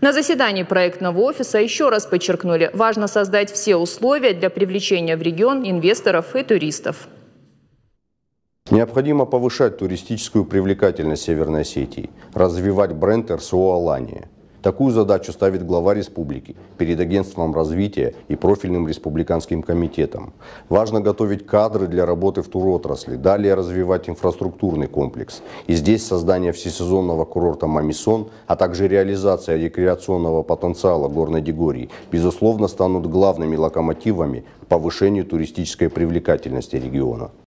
На заседании проектного офиса еще раз подчеркнули, важно создать все условия для привлечения в регион инвесторов и туристов. Необходимо повышать туристическую привлекательность Северной Осетии, развивать бренд РСО «Алания», Такую задачу ставит глава республики перед агентством развития и профильным республиканским комитетом. Важно готовить кадры для работы в туротрасли, далее развивать инфраструктурный комплекс. И здесь создание всесезонного курорта «Мамисон», а также реализация рекреационного потенциала Горной Дегории, безусловно, станут главными локомотивами к повышению туристической привлекательности региона.